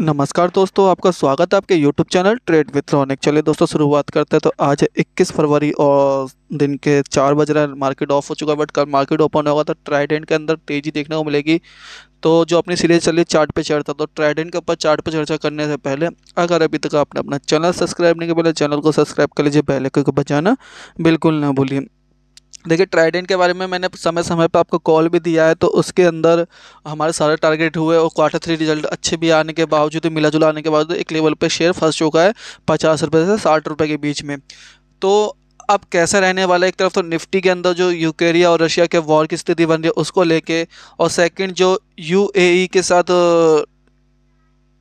नमस्कार दोस्तों आपका स्वागत है आपके YouTube channel trade with Ronik चलिए दोस्तों शुरुआत करते हैं तो आज 21 फरवरी और दिन के चार बज रहे मार्केट ऑफ हो चुका है बट कल मार्केट ओपन होगा तो ट्राइडेंट के अंदर तेज़ी देखने को मिलेगी तो जो अपनी सीरीज चलिए चार्ट पे चढ़ता तो ट्राइडेंट के ऊपर चार्ट पे चर्चा करने से पहले अगर अभी तक आपने अपना चैनल सब्सक्राइब नहीं किया पहले चैनल को सब्सक्राइब कर लीजिए पहले क्योंकि बचाना बिल्कुल ना भूलिए देखिए ट्राइडेंट के बारे में मैंने समय समय पर आपको कॉल भी दिया है तो उसके अंदर हमारे सारे टारगेट हुए और क्वार्टर थ्री रिजल्ट अच्छे भी आने के बावजूद मिला जुला आने के बावजूद एक लेवल पे शेयर फंस चुका है पचास रुपये से साठ रुपये के बीच में तो अब कैसे रहने वाला है एक तरफ तो निफ्टी के अंदर जो यूक्रेनिया और रशिया के वॉर की स्थिति बन रही है उसको लेके और सेकंड जो यूएई e के साथ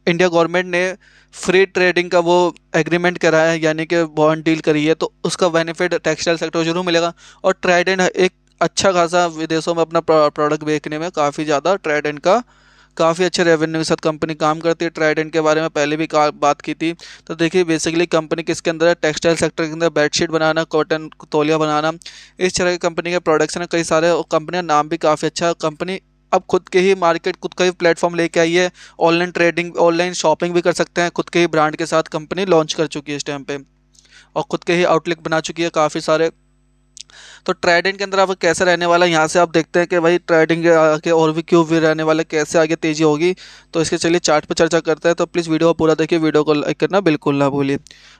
इंडिया गवर्नमेंट ने फ्री ट्रेडिंग का वो एग्रीमेंट कराया है यानी कि बॉन्ड डील करी है तो उसका बेनिफिट टेक्सटाइल सेक्टर को जरूर मिलेगा और ट्राइडेंट एक अच्छा खासा विदेशों में अपना प्रोडक्ट बेचने में काफ़ी ज़्यादा ट्राइडेंट का काफ़ी अच्छे रेवेन्यू के साथ कंपनी काम करती है ट्राइडेंट के बारे में पहले भी बात की थी तो देखिए बेसिकली कंपनी किसके अंदर है टेक्सटाइल सेक्टर के अंदर बेडशीट बनाना कॉटन तौलिया बनाना इस तरह की कंपनी के प्रोडक्ट्स ने कई सारे और कंपनी का नाम भी काफ़ी अच्छा कंपनी अब खुद के ही मार्केट खुद का ही प्लेटफॉर्म लेके आई है ऑनलाइन ट्रेडिंग ऑनलाइन शॉपिंग भी कर सकते हैं खुद के ही ब्रांड के साथ कंपनी लॉन्च कर चुकी है इस टाइम पे और खुद के ही आउटलेट बना चुकी है काफ़ी सारे तो ट्रेडिंग के अंदर आप कैसे रहने वाला है यहाँ से आप देखते हैं कि भाई ट्रेडिंग के और भी क्यों भी रहने वाला कैसे आगे तेज़ी होगी तो इसके चलिए चार्ट पर चर्चा करते हैं तो प्लीज़ वीडियो को पूरा देखिए वीडियो को लाइक करना बिल्कुल ना भूलिए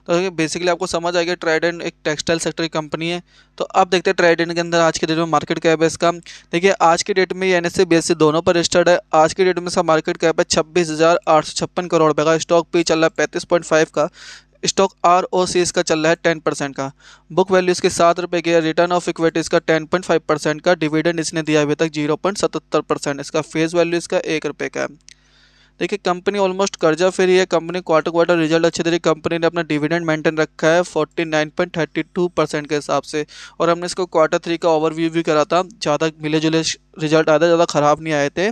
तो बेसिकली आपको समझ आएगा ट्रेडेंट एक टेक्सटाइल सेक्टर की कंपनी है तो अब देखते हैं ट्रेडेंट के अंदर आज के डेट में मार्केट कैप है इसका देखिए आज के डेट में एन एस सी दोनों पर रजिस्टर्ड है आज के डेट में इसका मार्केट कैप है छब्बीस करोड़ रुपये का स्टॉक पी चल रहा है पैंतीस का स्टॉक आर ओ सी इसका चल रहा है टेन परसेंट का बुक वैल्यू इसके सात रुपये की है रिटर्न ऑफ इक्विटी इसका टेन पॉइंट फाइव परसेंट का डिविडेंड इसने दिया अभी तक जीरो पॉइंट सतहत्तर परसेंट इसका फेस वैल्यू इसका एक रुपये का है देखिए कंपनी ऑलमोस्ट कर्जा फेरी है कंपनी क्वार्टर क्वार्टर रिजल्ट अच्छे तरीके कंपनी ने अपना डिविडेंड मेंटेन रखा है forty nine point thirty two percent के हिसाब से और हमने इसको क्वार्टर थ्री का ओवरव्यू भी करा था ज़्यादा मिले जुले रिजल्ट आया था ज़्यादा ख़राब नहीं आए थे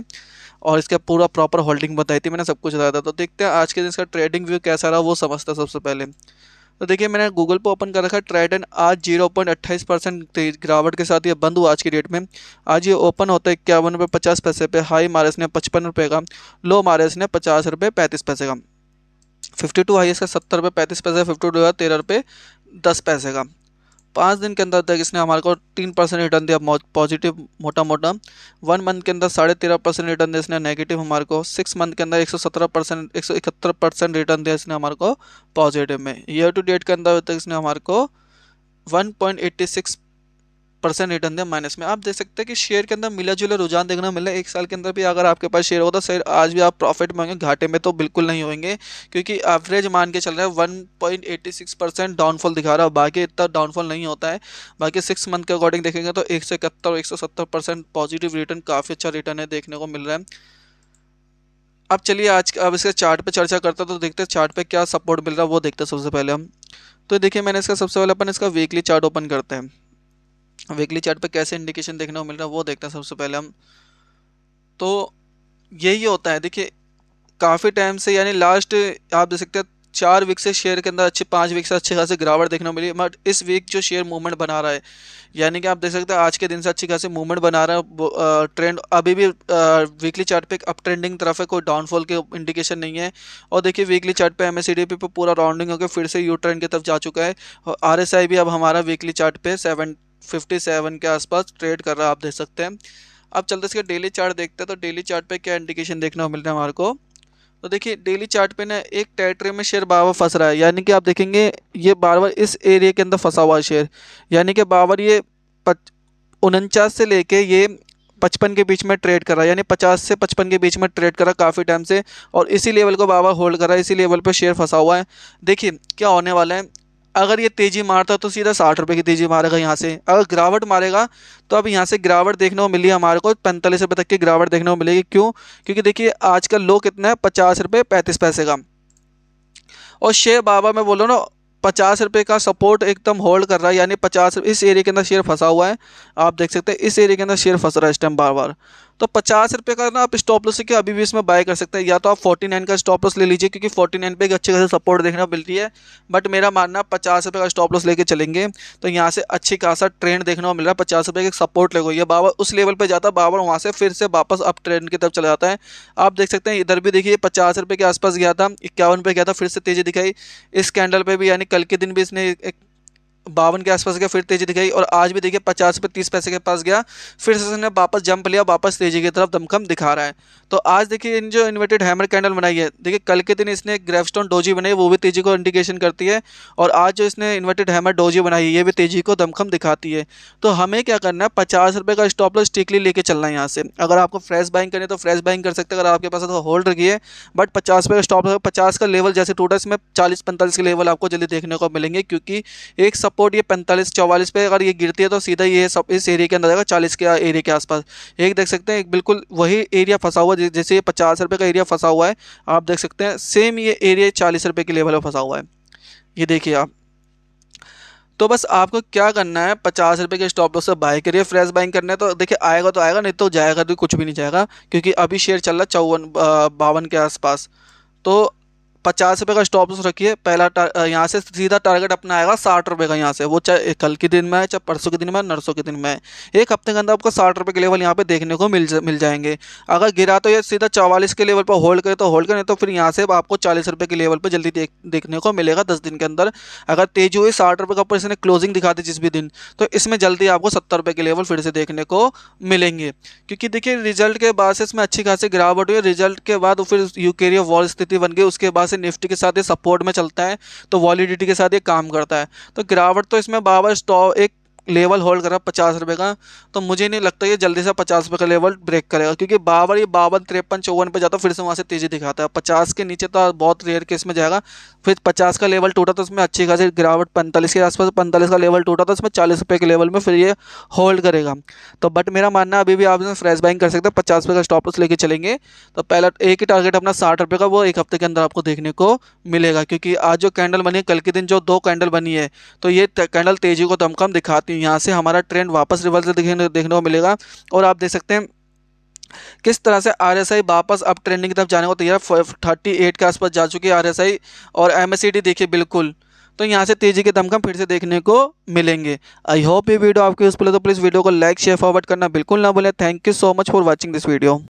और इसका पूरा प्रॉपर होल्डिंग बताई थी मैंने सब कुछ बताया था तो देखते हैं आज के दिन इसका ट्रेडिंग व्यू कैसा रहा वो समझता सबसे पहले तो देखिए मैंने गूगल पर ओपन कर रखा ट्रेड एंड आज जीरो पॉइंट अट्ठाईस परसेंट गिरावट के साथ ये बंद हुआ आज की डेट में आज ये ओपन होता है इक्यावन रुपये पचास पैसे पे हाई मारे इसने पचपन रुपये का लो मारे इसने पचास रुपये पैंतीस पैसे का फिफ्टी टू हाई इसका सत्तर रुपये पैंतीस पैसे फिफ्टी टू तेरह रुपये दस पैसे का पाँच दिन के अंदर तक इसने हमारे को तीन परसेंट रिटर्न दिया पॉजिटिव मोटा मोटा वन मंथ के अंदर साढ़े तेरह परसेंट रिटर्न दिया इसने नेगेटिव हमारे को सिक्स मंथ के अंदर एक सौ सत्रह परसेंट एक सौ इकहत्तर परसेंट रिटर्न दिया इसने हमारे को पॉजिटिव में ईयर टू डेट के अंदर तक इसने हमारे को one point eighty six percent return दे माइनस में आप देख सकते हैं कि शेयर के अंदर मिला जुला रुझान देखना मिला एक साल के अंदर भी अगर आपके पास शेयर होता तो शेयर आज भी आप प्रॉफिट में होंगे घाटे में तो बिल्कुल नहीं होंगे क्योंकि एवरेज मान के चल रहा है one point eighty six percent downfall दिखा रहा है बाकी इतना डाउनफॉल नहीं होता है बाकी सिक्स मंथ के अकॉर्डिंग देखेंगे तो एक सौ इकहत्तर एक सौ सत्तर परसेंट पॉजिटिव रिटर्न काफ़ी अच्छा रिटर्न है देखने को मिल रहा है अब चलिए आज अब इसके चार्ट पे चर्चा करते हैं तो देखते हैं चार्ट पे क्या सपोर्ट मिल रहा है वो देखते हैं सबसे पहले हम तो देखिए मैंने इसका सबसे पहले अपन इसका वीकली चार्ट ओपन करते हैं वीकली चार्ट पे कैसे इंडिकेशन देखने को मिल रहा है वो देखते हैं सबसे पहले हम तो यही होता है देखिए काफ़ी टाइम से यानी लास्ट आप देख सकते हैं चार वीक से शेयर के अंदर अच्छे पाँच वीक से अच्छे खासे गिरावट देखने को मिली बट इस वीक जो शेयर मूवमेंट बना रहा है यानी कि आप देख सकते हैं आज के दिन से अच्छी खासी मूवमेंट बना रहा है ट्रेंड अभी भी वीकली चार्ट पे अप ट्रेंडिंग तरफ है कोई डाउनफॉल के इंडिकेशन नहीं है और देखिए वीकली चार्ट पे एम एस पे पूरा राउंडिंग होकर फिर से यू ट्रेंड की तरफ जा चुका है और आर भी अब हमारा वीकली चार्ट पे सेवन 57 के आसपास ट्रेड कर रहा है आप देख सकते हैं अब चलते इसके डेली चार्ट देखते हैं तो डेली चार्ट पे क्या इंडिकेशन देखने को मिलता है हमारे को तो देखिए डेली चार्ट पे ना एक टेरिटरी में शेयर बार बार फंस रहा है यानी कि आप देखेंगे ये बार बार इस एरिया के अंदर फंसा हुआ है शेयर यानी कि बार बार ये उनचास से लेके ये पचपन के बीच में ट्रेड कर रहा है यानी पचास से पचपन के बीच में ट्रेड कर रहा काफ़ी टाइम से और इसी लेवल को बाबा होल्ड कर रहा है इसी लेवल पर शेयर फंसा हुआ है देखिए क्या होने वाला है अगर ये तेज़ी मारता तो सीधा साठ रुपये की तेज़ी मारेगा यहाँ से अगर गिरावट मारेगा तो अब यहाँ से गिरावट देखने को मिली हमारे को पैंतालीस रुपये तक की गिरावट देखने को मिलेगी क्यों क्योंकि देखिए आज का लो कितना है पचास रुपये पैंतीस पैसे का और शेयर बाबा मैं बोलो ना पचास रुपये का सपोर्ट एकदम होल्ड कर रहा है यानी पचास इस एरिया के अंदर शेयर फंसा हुआ है आप देख सकते हैं इस एरिया के अंदर शेयर फंस रहा है इस टाइम बार बार तो पचास रुपये का ना आप स्टॉप लॉस के अभी भी इसमें बाय कर सकते हैं या तो आप फोर्टी नाइन का स्टॉप लॉस ले लीजिए क्योंकि फोर्टी नाइन पर एक अच्छे खासे सपोर्ट देखने को मिलती है बट मेरा मानना पचास रुपये का स्टॉप लॉस लेके चलेंगे तो यहाँ से अच्छी खासा ट्रेंड देखने को मिल रहा है पचास रुपये का सपोर्ट लेगो है बाबर उस लेवल पर जाता है बाबर वहाँ से फिर से वापस अप ट्रेंड की तरफ चला जाता है आप देख सकते हैं इधर भी देखिए पचास रुपये के आसपास गया था इक्यावन रुपये गया था फिर से तेज़ी दिखाई इस कैंडल पर भी यानी कल के दिन भी इसने एक बावन के आसपास गया फिर तेजी दिखाई और आज भी देखिए पचास रुपये तीस पैसे के पास गया फिर से ने वापस जंप लिया वापस तेजी की तरफ दमखम दिखा रहा है तो आज देखिए इन जो इन्वर्टेड हैमर कैंडल बनाई है देखिए कल के दिन इसने एक ग्रेफस्टोन डोजी बनाई वो भी तेजी को इंडिकेशन करती है और आज जो इसने इन्वर्टेड हैमर डोजी बनाई है ये भी तेजी को दमखम दिखाती है तो हमें क्या करना है पचास रुपये का स्टॉप लॉस स्टिकली लेके चलना है यहाँ से अगर आपको फ्रेश बाइंग करनी है तो फ्रेश बाइंग कर सकते हैं अगर आपके पास तो होल्ड है बट पचास रुपये का स्टॉप पचास का लेवल जैसे टूटा इसमें चालीस पैंतालीस के लेवल आपको जल्दी देखने को मिलेंगे क्योंकि एक सपोर्ट ये पैंतालीस चौवालीस पे अगर ये गिरती है तो सीधा ये सब इस एरिया के अंदर आएगा चालीस के एरिया के आसपास एक देख सकते हैं बिल्कुल वही एरिया फंसा हुआ जैसे ये पचास रुपये का एरिया फंसा हुआ है आप देख सकते हैं सेम ये एरिया चालीस रुपये के लेवल पर फंसा हुआ है ये देखिए आप तो बस आपको क्या करना है पचास रुपये के स्टॉप लॉस से बाय करिए फ्रेश बाइंग करना है तो देखिए आएगा तो आएगा नहीं तो जाएगा तो कुछ भी नहीं जाएगा क्योंकि अभी शेयर चल रहा है चौवन बावन के आसपास तो पचास रुपये का स्टॉप लॉस रखिए पहला यहाँ से सीधा टारगेट अपना आएगा साठ रुपये का यहाँ से वो चाहे कल के दिन में है चाहे परसों के दिन में नरसों के दिन में है एक हफ्ते के अंदर आपको साठ रुपये के लेवल यहाँ पे देखने को मिल मिल जाएंगे अगर गिरा तो ये सीधा चौवालीस के लेवल पर होल्ड करे तो होल्ड करें तो फिर यहाँ से आपको चालीस रुपये के लेवल पर जल्दी देख देखने को मिलेगा दस दिन के अंदर अगर तेज हुई साठ रुपये का ऊपर इसने क्लोजिंग दिखा दी जिस भी दिन तो इसमें जल्दी आपको सत्तर रुपये के लेवल फिर से देखने को मिलेंगे क्योंकि देखिए रिजल्ट के बाद से इसमें अच्छी खासी गिरावट हुई रिजल्ट के बाद फिर यूकेरिया वॉल स्थिति बन गई उसके बाद से निफ्टी के साथ ये सपोर्ट में चलता है तो वॉलीडिटी के साथ ये काम करता है तो गिरावट तो इसमें बाबा स्टॉक एक लेवल होल्ड कर रहा है पचास रुपये का तो मुझे नहीं लगता ये जल्दी से पचास रुपये का लेवल ब्रेक करेगा क्योंकि बाबर ये बावन तिरपन चौवन पे जाता है फिर से वहाँ से तेज़ी दिखाता है पचास के नीचे तो बहुत रेयर केस में जाएगा फिर पचास का लेवल टूटा तो उसमें अच्छी खासी गिरावट पैंतालीस के आसपास पैंतालीस का लेवल टूटा तो उसमें चालीस रुपये के लेवल में फिर ये होल्ड करेगा तो बट मेरा मानना है अभी भी आप फ्रेश बाइंग कर सकते हैं पचास रुपये का स्टॉप उस लेके चलेंगे तो पहला एक ही टारगेट अपना साठ रुपये का वो एक हफ्ते के अंदर आपको देखने को मिलेगा क्योंकि आज जो कैंडल बनी है कल के दिन जो दो कैंडल बनी है तो ये कैंडल तेज़ी को दमकम दिखाती यहाँ से हमारा ट्रेंड वापस रिवर्सल देखने देखने को मिलेगा और आप देख सकते हैं किस तरह से आर वापस अब ट्रेंडिंग की तरफ जाने को तैयार थर्टी एट के आसपास जा चुकी है आई और डी देखिए बिल्कुल तो यहाँ से तेजी के दमकम फिर से देखने को मिलेंगे आई होप ये वीडियो आपके यूज़ है तो प्लीज़ वीडियो को लाइक शेयर फॉरवर्ड करना बिल्कुल ना भूलें thank you so much for watching this video